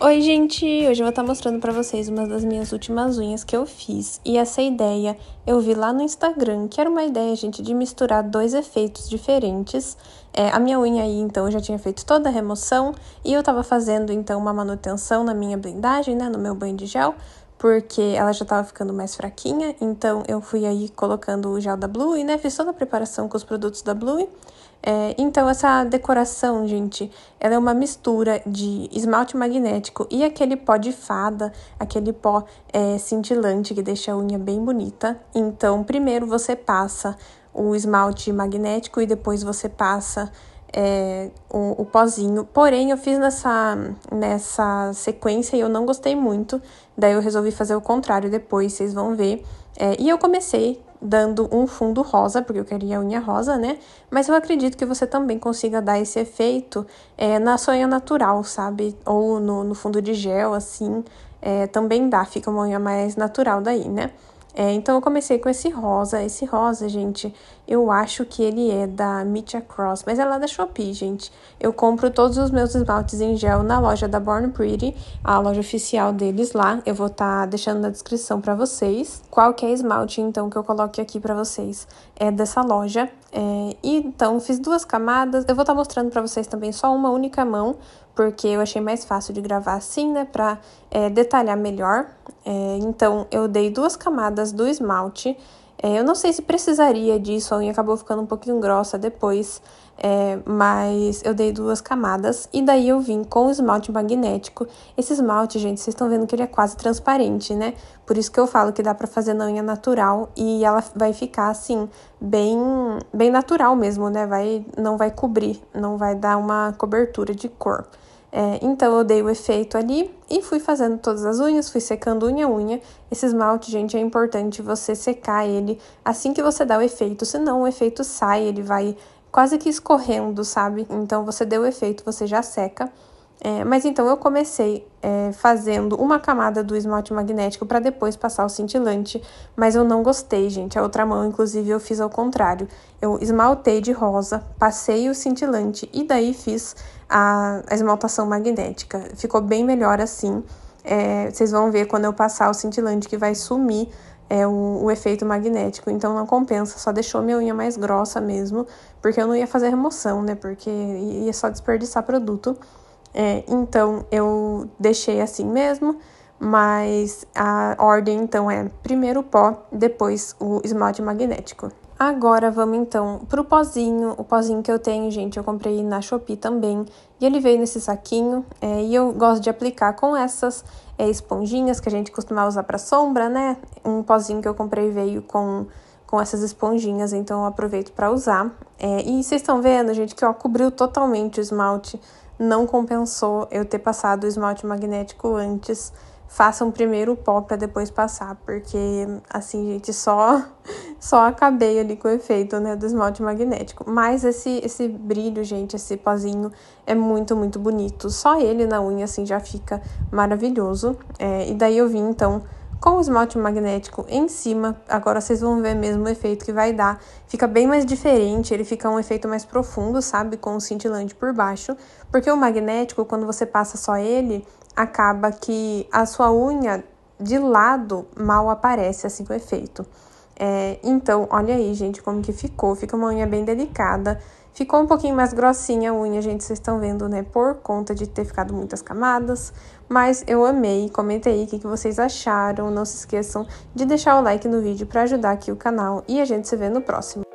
Oi, gente! Hoje eu vou estar tá mostrando para vocês uma das minhas últimas unhas que eu fiz. E essa ideia eu vi lá no Instagram, que era uma ideia, gente, de misturar dois efeitos diferentes. É, a minha unha aí, então, eu já tinha feito toda a remoção e eu estava fazendo, então, uma manutenção na minha blindagem, né, no meu banho de gel, porque ela já estava ficando mais fraquinha, então eu fui aí colocando o gel da Blue, né? Fiz toda a preparação com os produtos da Blue. É, então, essa decoração, gente, ela é uma mistura de esmalte magnético e aquele pó de fada, aquele pó é, cintilante que deixa a unha bem bonita. Então, primeiro você passa o esmalte magnético e depois você passa é, o, o pozinho. Porém, eu fiz nessa, nessa sequência e eu não gostei muito. Daí eu resolvi fazer o contrário depois, vocês vão ver. É, e eu comecei dando um fundo rosa, porque eu queria a unha rosa, né? Mas eu acredito que você também consiga dar esse efeito é, na sua unha natural, sabe? Ou no, no fundo de gel, assim. É, também dá, fica uma unha mais natural daí, né? É, então eu comecei com esse rosa. Esse rosa, gente, eu acho que ele é da Mitch Cross, mas é lá da Shopee, gente. Eu compro todos os meus esmaltes em gel na loja da Born Pretty, a loja oficial deles lá. Eu vou estar tá deixando na descrição para vocês. Qualquer é esmalte, então, que eu coloque aqui para vocês é dessa loja. É, então, fiz duas camadas. Eu vou estar tá mostrando para vocês também só uma única mão, porque eu achei mais fácil de gravar assim, né, para é, eh, detalhar melhor. É, então, eu dei duas camadas do esmalte. É, eu não sei se precisaria disso, a unha acabou ficando um pouquinho grossa depois, é, mas eu dei duas camadas e daí eu vim com o esmalte magnético. Esse esmalte, gente, vocês estão vendo que ele é quase transparente, né? Por isso que eu falo que dá pra fazer na unha natural e ela vai ficar assim, bem, bem natural mesmo, né? Vai, não vai cobrir, não vai dar uma cobertura de cor. É, então eu dei o efeito ali e fui fazendo todas as unhas, fui secando unha a unha. Esse esmalte, gente, é importante você secar ele assim que você dá o efeito, senão o efeito sai, ele vai quase que escorrendo, sabe? Então você deu o efeito, você já seca. É, mas então eu comecei é, fazendo uma camada do esmalte magnético para depois passar o cintilante, mas eu não gostei, gente. A outra mão, inclusive, eu fiz ao contrário. Eu esmaltei de rosa, passei o cintilante e daí fiz a, a esmaltação magnética. Ficou bem melhor assim. É, vocês vão ver quando eu passar o cintilante que vai sumir é o, efeito magnético, então não compensa, só deixou minha unha mais grossa mesmo, porque eu não ia fazer remoção, né? Porque ia só desperdiçar produto. É, então eu deixei assim mesmo, mas a ordem então é primeiro o pó, depois o esmalte magnético. Agora vamos então pro pozinho. O pozinho que eu tenho, gente, eu comprei na Shopee também. E ele veio nesse saquinho. É, e eu gosto de aplicar com essas é, esponjinhas que a gente costuma usar para sombra, né? Um pozinho que eu comprei veio com, com essas esponjinhas, então eu aproveito para usar. É, e vocês estão vendo, gente, que ó, cobriu totalmente o esmalte. Não compensou eu ter passado o esmalte magnético antes. Façam primeiro o pó para depois passar, porque assim, gente, só só acabei ali com o efeito né, do esmalte magnético. Mas esse, esse brilho, gente, esse pozinho é muito, muito bonito. Só ele na unha, assim, já fica maravilhoso. É, e daí eu vim, então, com o esmalte magnético em cima. Agora vocês vão ver mesmo o efeito que vai dar. Fica bem mais diferente, ele fica um efeito mais profundo, sabe? Com o cintilante por baixo. Porque o magnético, quando você passa só ele, acaba que a sua unha de lado mal aparece assim o efeito. É, então, olha aí, gente, como que ficou. Fica uma unha bem delicada. Ficou um pouquinho mais grossinha a unha, gente, vocês estão vendo, né? Por conta de ter ficado muitas camadas. Mas eu amei. Comenta aí o que, que vocês acharam. Não se esqueçam de deixar o like no vídeo para ajudar aqui o canal. E a gente se vê no próximo.